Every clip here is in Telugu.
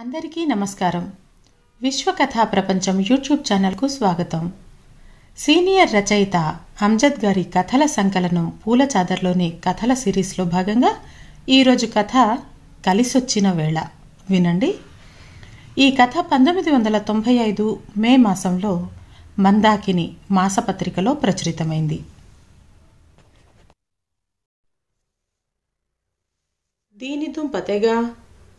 అందరికీ నమస్కారం విశ్వకథా ప్రపంచం యూట్యూబ్ ఛానల్కు స్వాగతం సీనియర్ రచయిత అంజద్ గారి కథల సంకలనం పూల చాదర్లోని కథల సిరీస్లో భాగంగా ఈరోజు కథ కలిసొచ్చిన వేళ వినండి ఈ కథ పంతొమ్మిది వందల తొంభై ఐదు మే మాసంలో మందాకిని మాసపత్రికలో ప్రచురితమైంది దీని తుంపతేగా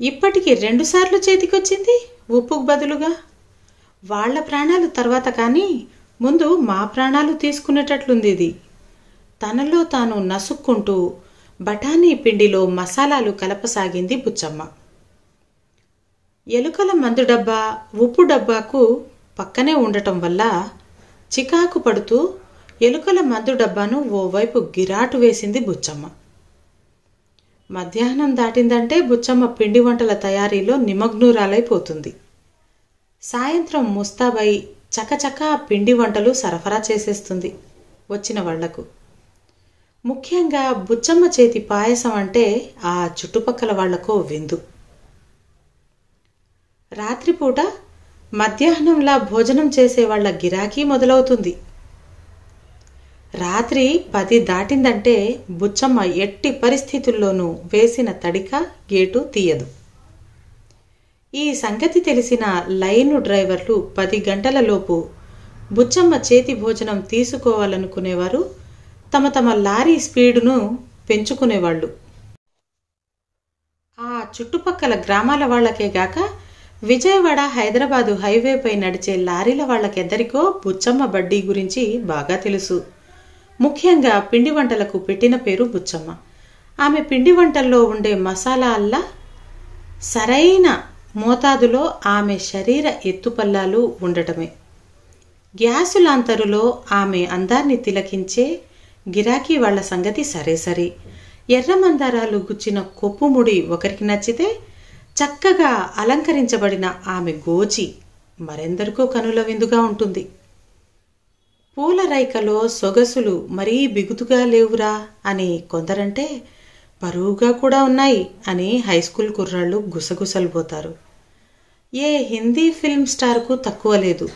ఇప్పటికి రెండుసార్లు చేతికొచ్చింది ఉప్పుకు బదులుగా వాళ్ల ప్రాణాలు తర్వాత కానీ ముందు మా ప్రాణాలు తీసుకునేటట్లుంది ఇది తనలో తాను నసుక్కుంటూ బఠానీ పిండిలో మసాలాలు కలపసాగింది బుచ్చమ్మ ఎలుకల మందు డబ్బా ఉప్పు డబ్బాకు పక్కనే ఉండటం వల్ల చికాకు పడుతూ ఎలుకల మందు డబ్బాను ఓవైపు గిరాటు వేసింది బుచ్చమ్మ మధ్యాహ్నం దాటిందంటే బుచ్చమ్మ పిండి వంటల తయారీలో నిమగ్నురాలైపోతుంది సాయంత్రం ముస్తాబై చకచకా పిండి వంటలు సరఫరా చేసేస్తుంది వచ్చిన వాళ్లకు ముఖ్యంగా బుచ్చమ్మ చేతి పాయసం అంటే ఆ చుట్టుపక్కల వాళ్లకో విందు రాత్రిపూట మధ్యాహ్నంలా భోజనం చేసే వాళ్ళ గిరాకీ మొదలవుతుంది రాత్రి పది దాటిందంటే బుచ్చమ్మ ఎట్టి పరిస్థితుల్లోనూ వేసిన తడిక గేటు తీయదు ఈ సంగతి తెలిసిన లైను డ్రైవర్లు పది గంటలలోపు బుచ్చమ్మ చేతి భోజనం తీసుకోవాలనుకునేవారు తమ తమ లారీ స్పీడును పెంచుకునేవాళ్ళు ఆ చుట్టుపక్కల గ్రామాల వాళ్ళకే గాక విజయవాడ హైదరాబాదు హైవేపై నడిచే లారీల వాళ్ళకెద్దరికో బుచ్చమ్మ బడ్డీ గురించి బాగా తెలుసు ముఖ్యంగా పిండి వంటలకు పెట్టిన పేరు బుచ్చమ్మ ఆమె పిండి వంటల్లో ఉండే మసాలాల్లా సరైన మోతాదులో ఆమె శరీర ఎత్తుపల్లాలు ఉండటమే గ్యాసులాంతరులో ఆమె అందాన్ని తిలకించే గిరాకీ వాళ్ల సంగతి సరే సరే ఎర్రమందారాలు గుచ్చిన కొప్పుముడి ఒకరికి నచ్చితే చక్కగా అలంకరించబడిన ఆమె గోచి మరెందరికో కనుల విందుగా ఉంటుంది పూల రైకలో సొగసులు మరీ బిగుతుగా లేవురా అని కొందరంటే బరువుగా కూడా ఉన్నాయి అని హై స్కూల్ కుర్రాళ్ళు పోతారు ఏ హిందీ ఫిల్మ్ స్టార్కు తక్కువ లేదు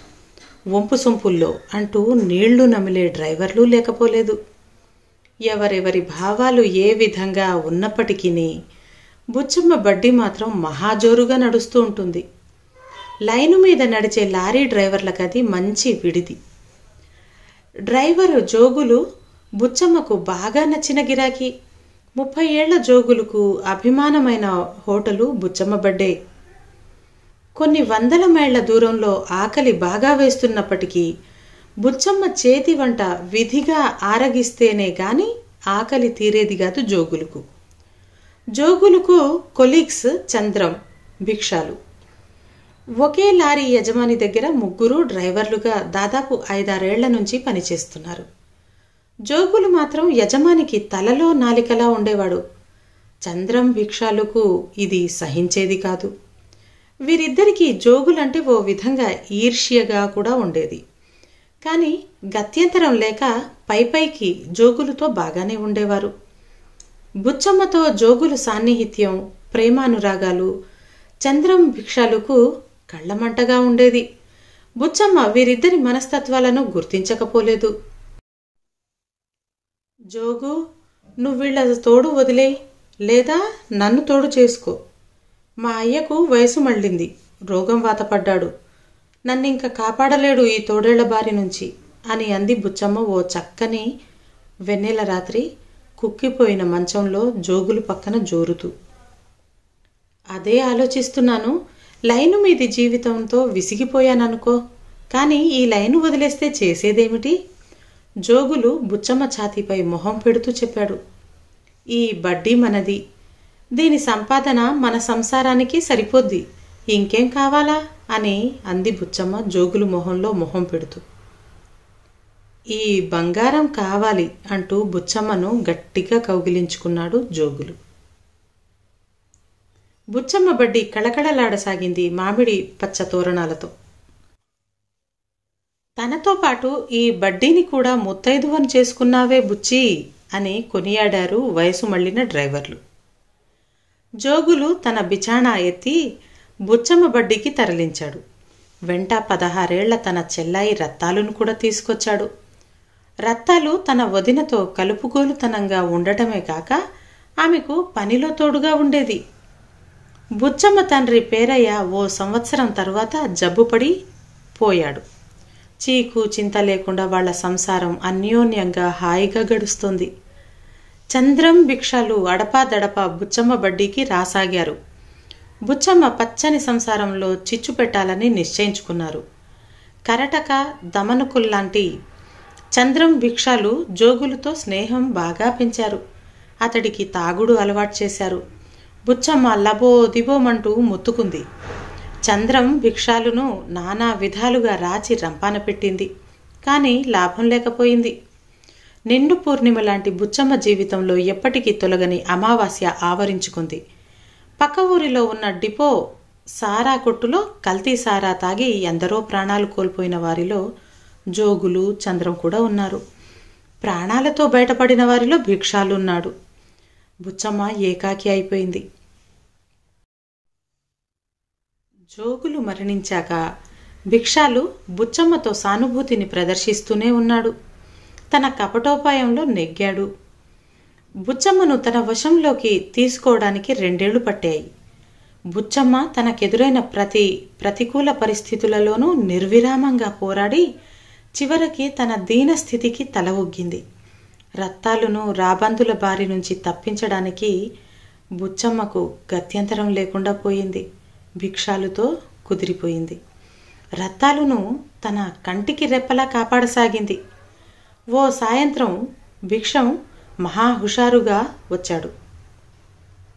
వంపు సొంపుల్లో అంటూ నీళ్లు నమిలే డ్రైవర్లు లేకపోలేదు ఎవరెవరి భావాలు ఏ విధంగా ఉన్నప్పటికీ బుచ్చమ్మ బడ్డీ మాత్రం మహాజోరుగా నడుస్తూ ఉంటుంది లైను మీద నడిచే లారీ అది మంచి విడిది డ్రైవరు జోగులు బుచ్చమ్మకు బాగా నచ్చిన గిరాకీ ముప్పై ఏళ్ల జోగులకు అభిమానమైన హోటలు బుచ్చమ్మ బడ్డే కొన్ని వందల మైళ్ల దూరంలో ఆకలి బాగా వేస్తున్నప్పటికీ బుచ్చమ్మ చేతి వంట విధిగా ఆరగిస్తేనే గాని ఆకలి తీరేది కాదు జోగులకు జోగులకు కొలీగ్స్ చంద్రం భిక్షాలు ఒకే లారీ యజమాని దగ్గర ముగ్గురు డ్రైవర్లుగా దాదాపు ఐదారేళ్ల నుంచి పనిచేస్తున్నారు జోగులు మాత్రం యజమానికి తలలో నాలికలా ఉండేవాడు చంద్రం భిక్షాలకు ఇది సహించేది కాదు వీరిద్దరికీ జోగులంటే ఓ విధంగా ఈర్ష్యగా కూడా ఉండేది కానీ గత్యంతరం లేక పై పైకి జోగులతో బాగానే ఉండేవారు బుచ్చమ్మతో జోగులు సాన్నిహిత్యం ప్రేమానురాగాలు చంద్రం భిక్షాలకు కళ్ళమంటగా ఉండేది బుచ్చమ్మ వీరిద్దరి మనస్తత్వాలను గుర్తించకపోలేదు జోగు నువ్వు వీళ్ళ తోడు వదిలే లేదా నన్ను తోడు చేసుకో మా అయ్యకు వయసు మళ్ళింది రోగం వాతపడ్డాడు నన్నింక కాపాడలేడు ఈ తోడేళ్ల బారి నుంచి అని అంది బుచ్చమ్మ ఓ చక్కని వెన్నెల రాత్రి కుక్కిపోయిన మంచంలో జోగులు పక్కన జోరుతూ అదే ఆలోచిస్తున్నాను లైను మీది జీవితంతో విసిగిపోయాననుకో కానీ ఈ లైను వదిలేస్తే చేసేదేమిటి జోగులు బుచ్చమ్మ ఛాతీపై మొహం పెడుతూ చెప్పాడు ఈ బడ్డీ మనది దీని సంపాదన మన సంసారానికి సరిపోద్ది ఇంకేం కావాలా అని అంది బుచ్చమ్మ జోగులు మొహంలో మొహం పెడుతూ ఈ బంగారం కావాలి అంటూ బుచ్చమ్మను గట్టిగా కౌగిలించుకున్నాడు జోగులు బుచ్చమ్మ బడ్డి కళకళలాడసాగింది మామిడి పచ్చ తోరణాలతో తనతో పాటు ఈ బడ్డీని కూడా ముత్తైదువని చేసుకున్నావే బుచ్చి అని కొనియాడారు వయసు మళ్ళిన డ్రైవర్లు జోగులు తన బిచాణా ఎత్తి బుచ్చమ్మ బడ్డీకి తరలించాడు వెంట పదహారేళ్ల తన చెల్లాయి రత్తాలును కూడా తీసుకొచ్చాడు రత్తాలు తన వదినతో కలుపుగోలుతనంగా ఉండటమే కాక ఆమెకు పనిలో తోడుగా ఉండేది బుచ్చమ్మ తండ్రి పేరయ్య ఓ సంవత్సరం తర్వాత జబ్బుపడి పోయాడు చీకు చింత లేకుండా వాళ్ల సంసారం అన్యోన్యంగా హాయిగా గడుస్తుంది చంద్రం భిక్షలు అడపాదడప బుచ్చమ్మ బడ్డీకి రాసాగారు బుచ్చమ్మ పచ్చని సంసారంలో చిచ్చు పెట్టాలని నిశ్చయించుకున్నారు కరటక దమనుకుల్లాంటి చంద్రం భిక్షాలు జోగులతో స్నేహం బాగా పెంచారు అతడికి తాగుడు అలవాటు చేశారు బుచ్చమ్మ లబో దిబోమంటూ మొత్తుకుంది చంద్రం భిక్షాలును నానా విధాలుగా రాచి రంపాన పెట్టింది కానీ లాభం లేకపోయింది నిండు పూర్ణిమ లాంటి బుచ్చమ్మ జీవితంలో ఎప్పటికీ తొలగని అమావాస్య ఆవరించుకుంది పక్క ఊరిలో ఉన్న డిపో సారా కొట్టులో కల్తీ సారా తాగి ఎందరో ప్రాణాలు కోల్పోయిన వారిలో జోగులు చంద్రం కూడా ఉన్నారు ప్రాణాలతో బయటపడిన వారిలో భిక్షాలున్నాడు బుచ్చమ్మ ఏకాకి అయిపోయింది జోగులు మరణించాక భిక్షాలు బుచ్చమ్మతో సానుభూతిని ప్రదర్శిస్తూనే ఉన్నాడు తన కపటోపాయంలో నెగ్గాడు బుచ్చమ్మను తన వశంలోకి తీసుకోవడానికి రెండేళ్లు పట్టాయి బుచ్చమ్మ తనకెదురైన ప్రతి ప్రతికూల పరిస్థితులలోనూ నిర్విరామంగా పోరాడి చివరికి తన దీన స్థితికి తల ఒగ్గింది రత్తాలును రాబందుల బారి నుంచి తప్పించడానికి బుచ్చమ్మకు గత్యంతరం లేకుండా పోయింది భిక్షాలుతో కుదిరిపోయింది రత్తాలును తన కంటికి రెప్పలా కాపాడసాగింది ఓ సాయంత్రం భిక్షం మహా హుషారుగా వచ్చాడు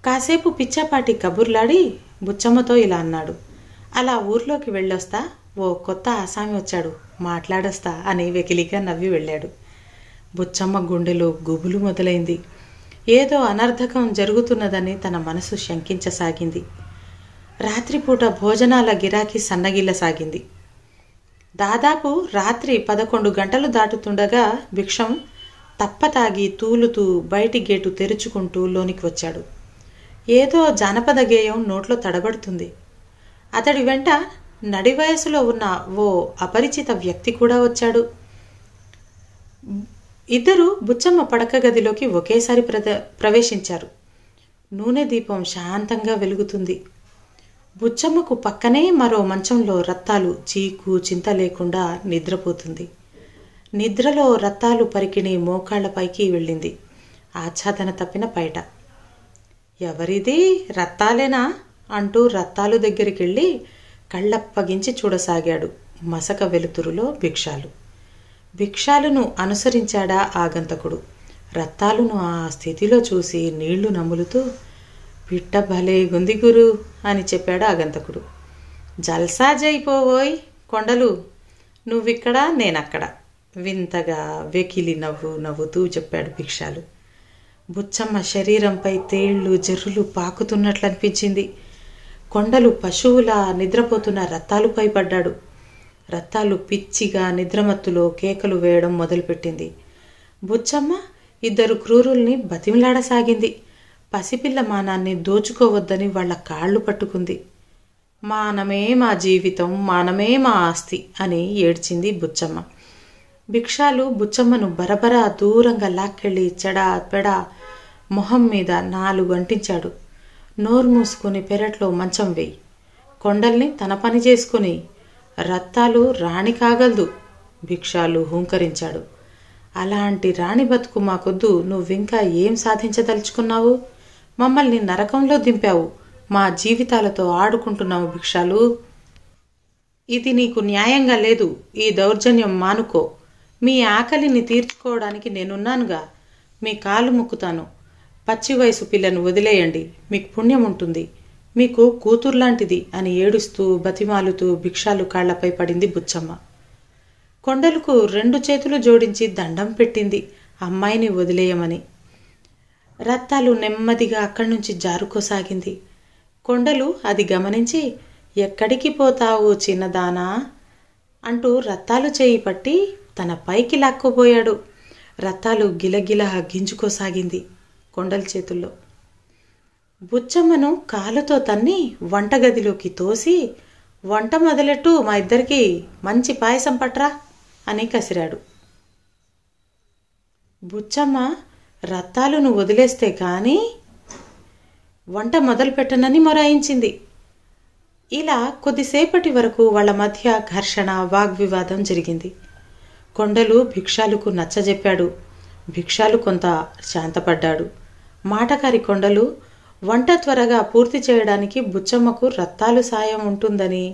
కాసేపు పిచ్చాపాటి కబుర్లాడి బుచ్చమ్మతో ఇలా అన్నాడు అలా ఊర్లోకి వెళ్ళొస్తా ఓ కొత్త ఆసామి వచ్చాడు మాట్లాడొస్తా అని వెకిలిగా నవ్వి వెళ్ళాడు బుచ్చమ్మ గుండెలో గుబులు మొదలైంది ఏదో అనర్థకం జరుగుతున్నదని తన మనసు శంకించసాగింది రాత్రిపూట భోజనాల గిరాకీ సన్నగిల్లసాగింది దాదాపు రాత్రి పదకొండు గంటలు దాటుతుండగా భిక్షం తప్పతాగి తూలుతూ బయటి గేటు తెరుచుకుంటూ లోనికి వచ్చాడు ఏదో జానపద గేయం నోట్లో తడబడుతుంది అతడి వెంట నడి వయసులో ఉన్న ఓ అపరిచిత వ్యక్తి కూడా వచ్చాడు ఇద్దరూ బుచ్చమ్మ పడక గదిలోకి ఒకేసారి ప్రద ప్రవేశించారు నూనె దీపం శాంతంగా వెలుగుతుంది బుచ్చమ్మకు పక్కనే మరో మంచంలో రత్తాలు చీకు చింత లేకుండా నిద్రపోతుంది నిద్రలో రత్తాలు పరికిణి మోకాళ్లపైకి వెళ్ళింది ఆచ్ఛాదన తప్పిన బయట ఎవరిది రత్తాలేనా అంటూ రత్తాలు దగ్గరికి వెళ్ళి కళ్ళప్పగించి చూడసాగాడు మసక వెలుతురులో భిక్షాలు భిక్షాలను అనుసరించాడా ఆగంతకుడు రత్తాలును ఆ స్థితిలో చూసి నీళ్లు నములుతూ పిట్ట భలే గుంది గురు అని చెప్పాడు ఆగంతకుడు జల్సా జైపోవోయ్ కొండలు నువ్విక్కడ నేనక్కడ వింతగా వెకిలి నవ్వు నవ్వుతూ చెప్పాడు భిక్షాలు బుచ్చమ్మ శరీరంపై తేళ్లు జర్రులు పాకుతున్నట్లనిపించింది కొండలు పశువుల నిద్రపోతున్న రత్తాలుపై పడ్డాడు రత్తాలు పిచ్చిగా నిద్రమత్తులో కేకలు వేయడం మొదలుపెట్టింది బుచ్చమ్మ ఇద్దరు క్రూరుల్ని బతిమిలాడసాగింది పసిపిల్ల మానాన్ని దోచుకోవద్దని వాళ్ళ కాళ్ళు పట్టుకుంది మానమే మా జీవితం మానమే మా ఆస్తి అని ఏడ్చింది బుచ్చమ్మ భిక్షాలు బుచ్చమ్మను బరబరా దూరంగా లాక్కెళ్ళి చెడా పెడా మొహం మీద నాలుగు అంటించాడు నోరు మూసుకుని పెరట్లో మంచం వేయి కొండల్ని తన పని చేసుకుని రత్తాలు రాణి కాగలదు భిక్షాలు హూంకరించాడు అలాంటి రాణి బతుకు మాకొద్దు నువ్వింకా ఏం సాధించదలుచుకున్నావు మమ్మల్ని నరకంలో దింపావు మా జీవితాలతో ఆడుకుంటున్నావు భిక్షాలు ఇది నీకు న్యాయంగా లేదు ఈ దౌర్జన్యం మానుకో మీ ఆకలిని తీర్చుకోవడానికి నేనున్నానుగా మీ కాలు ముక్కుతాను పచ్చి వయసు పిల్లను వదిలేయండి మీకు పుణ్యం ఉంటుంది మీకు కూతుర్లాంటిది అని ఏడుస్తూ బతిమాలుతూ భిక్షాలు కాళ్లపై పడింది బుచ్చమ్మ కొండలకు రెండు చేతులు జోడించి దండం పెట్టింది అమ్మాయిని వదిలేయమని రత్తాలు నెమ్మదిగా అక్కడి నుంచి జారుకోసాగింది కొండలు అది గమనించి ఎక్కడికి పోతావు చిన్నదానా అంటూ రత్తాలు చేయి పట్టి తన పైకి లాక్కుపోయాడు రత్తాలు గిలగిల గింజుకోసాగింది కొండల చేతుల్లో బుచ్చమ్మను కాలుతో తన్ని వంటగదిలోకి తోసి వంట మొదలెట్టు మా ఇద్దరికి మంచి పాయసం పట్రా అని కసిరాడు బుచ్చమ్మ రత్తాలును వదిలేస్తే కానీ వంట మొదలుపెట్టనని మొరాయించింది ఇలా కొద్దిసేపటి వరకు వాళ్ళ మధ్య ఘర్షణ వాగ్వివాదం జరిగింది కొండలు భిక్షాలకు నచ్చజెప్పాడు భిక్షాలు కొంత శాంతపడ్డాడు మాటకారి కొండలు వంట త్వరగా పూర్తి చేయడానికి బుచ్చమ్మకు రత్తాలు సాయం ఉంటుందని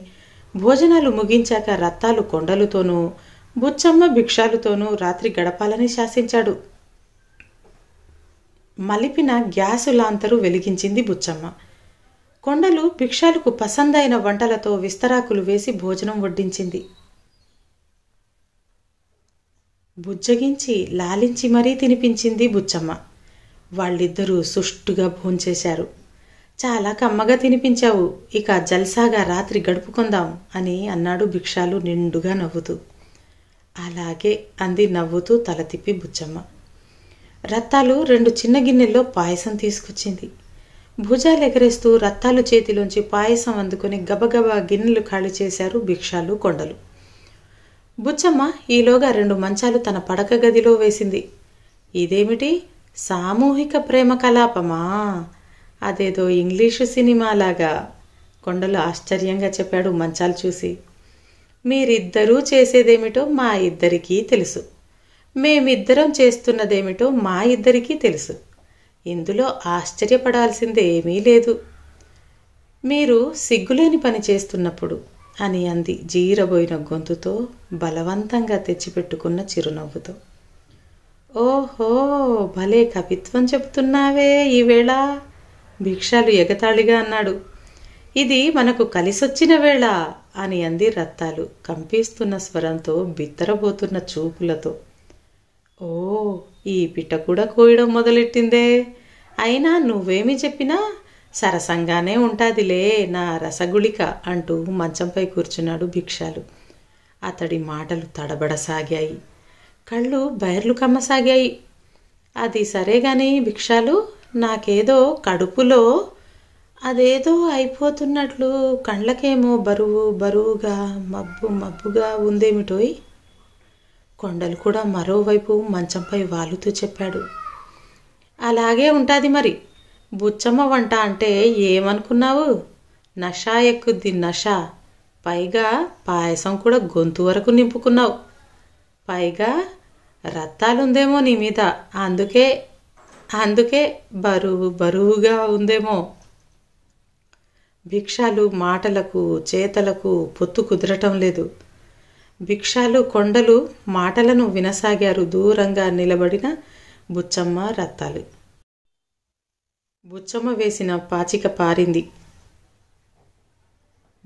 భోజనాలు ముగించాక రత్తాలు కొండలుతోనూ బుచ్చమ్మ భిక్షాలతోనూ రాత్రి గడపాలని శాసించాడు మలిపిన గ్యాసు లాంతరు వెలిగించింది బుచ్చమ్మ కొండలు భిక్షాలకు పసందైన వంటలతో విస్తరాకులు వేసి భోజనం వడ్డించింది బుజ్జగించి లాలించి మరీ తినిపించింది బుచ్చమ్మ వాళ్ళిద్దరూ సుష్టుగా భోంచేశారు చాలా కమ్మగా తినిపించావు ఇక జల్సాగా రాత్రి గడుపుకుందాం అని అన్నాడు భిక్షాలు నిండుగా నవ్వుతూ అలాగే అంది నవ్వుతూ తల తిప్పి బుచ్చమ్మ రత్తాలు రెండు చిన్న గిన్నెల్లో పాయసం తీసుకొచ్చింది భుజాలు ఎగరేస్తూ రత్తాలు చేతిలోంచి పాయసం అందుకుని గబగబా గిన్నెలు ఖాళీ చేశారు భిక్షాలు కొండలు బుచ్చమ్మ ఈలోగా రెండు మంచాలు తన పడక గదిలో వేసింది ఇదేమిటి సామూహిక ప్రేమ కలాపమా అదేదో ఇంగ్లీషు సినిమాలాగా కొండలు ఆశ్చర్యంగా చెప్పాడు మంచాలు చూసి మీరిద్దరూ చేసేదేమిటో మా ఇద్దరికీ తెలుసు మేమిద్దరం చేస్తున్నదేమిటో మా ఇద్దరికీ తెలుసు ఇందులో ఆశ్చర్యపడాల్సిందేమీ ఏమీ లేదు మీరు సిగ్గులేని పని చేస్తున్నప్పుడు అని అంది జీరబోయిన గొంతుతో బలవంతంగా తెచ్చిపెట్టుకున్న చిరునవ్వుతో ఓహో భలే కవిత్వం చెబుతున్నావే ఈవేళ భిక్షాలు ఎగతాళిగా అన్నాడు ఇది మనకు కలిసొచ్చిన వేళ అని అంది రత్తాలు కంపిస్తున్న స్వరంతో బిత్తరబోతున్న చూపులతో ఓ ఈ పిట్ట కూడా కోయడం మొదలెట్టిందే అయినా నువ్వేమి చెప్పినా సరసంగానే ఉంటాదిలే నా రసగుళిక అంటూ మంచంపై కూర్చున్నాడు భిక్షాలు అతడి మాటలు తడబడసాగాయి కళ్ళు బయర్లు కమ్మసాగాయి అది సరే కానీ భిక్షాలు నాకేదో కడుపులో అదేదో అయిపోతున్నట్లు కళ్ళకేమో బరువు బరువుగా మబ్బు మబ్బుగా ఉందేమిటోయ్ కొండలు కూడా మరోవైపు మంచంపై వాలుతూ చెప్పాడు అలాగే ఉంటుంది మరి బుచ్చమ్మ వంట అంటే ఏమనుకున్నావు నష ఎక్కుద్ది నష పైగా పాయసం కూడా గొంతు వరకు నింపుకున్నావు పైగా రత్తాలుందేమో నీ మీద అందుకే అందుకే బరువు బరువుగా ఉందేమో భిక్షాలు మాటలకు చేతలకు పొత్తు కుదరటం లేదు భిక్షాలు కొండలు మాటలను వినసాగారు దూరంగా నిలబడిన బుచ్చమ్మ రత్తాలు బుచ్చమ్మ వేసిన పాచిక పారింది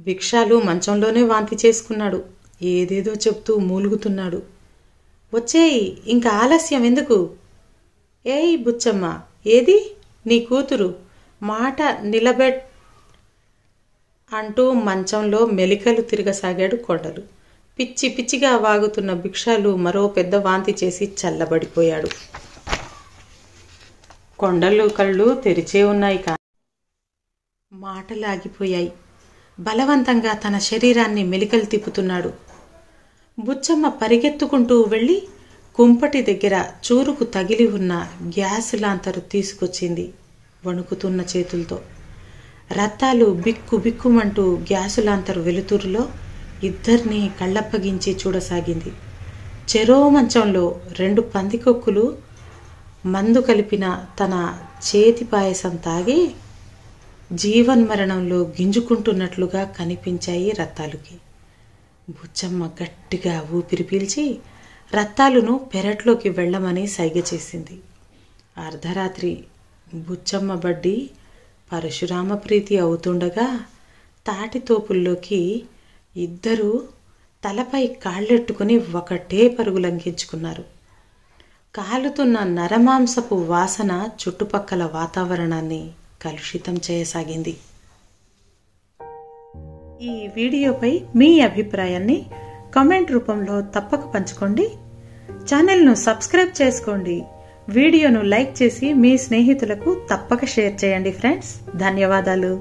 భిక్షాలు మంచంలోనే వాంతి చేసుకున్నాడు ఏదేదో చెప్తూ మూలుగుతున్నాడు వచ్చేయి ఇంకా ఆలస్యం ఎందుకు ఏయ్ బుచ్చమ్మ ఏది నీ కూతురు మాట నిలబెట్ అంటూ మంచంలో మెలికలు తిరగసాగాడు కొండలు పిచ్చి పిచ్చిగా వాగుతున్న భిక్షాలు మరో పెద్ద వాంతి చేసి చల్లబడిపోయాడు కొండలు కళ్ళు తెరిచే ఉన్నాయి కానీ మాటలాగిపోయాయి బలవంతంగా తన శరీరాన్ని మెలికలు తిప్పుతున్నాడు బుచ్చమ్మ పరిగెత్తుకుంటూ వెళ్ళి కుంపటి దగ్గర చూరుకు తగిలి ఉన్న గ్యాస్ లాంతరు తీసుకొచ్చింది వణుకుతున్న చేతులతో రత్తాలు బిక్కు బిక్కుమంటూ గ్యాసు లాంతరు వెలుతురులో ఇద్దరినీ కళ్ళప్పగించి చూడసాగింది చెరో మంచంలో రెండు పందికొక్కులు మందు కలిపిన తన చేతి పాయసం తాగి జీవన్మరణంలో గింజుకుంటున్నట్లుగా కనిపించాయి రత్తాలుకి బుచ్చమ్మ గట్టిగా ఊపిరి పీల్చి రత్తాలును పెరట్లోకి వెళ్ళమని సైగ చేసింది అర్ధరాత్రి బుచ్చమ్మ బడ్డి పరశురామ ప్రీతి అవుతుండగా తాటితోపుల్లోకి ఇద్దరూ తలపై కాళ్ళెట్టుకుని ఒకటే పరుగు లంఘించుకున్నారు కాలుతున్న నరమాంసపు వాసన చుట్టుపక్కల వాతావరణాన్ని కలుషితం చేయసాగింది ఈ వీడియోపై మీ అభిప్రాయాన్ని కామెంట్ రూపంలో తప్పక పంచుకోండి ఛానల్ను సబ్స్క్రైబ్ చేసుకోండి వీడియోను లైక్ చేసి మీ స్నేహితులకు తప్పక షేర్ చేయండి ఫ్రెండ్స్ ధన్యవాదాలు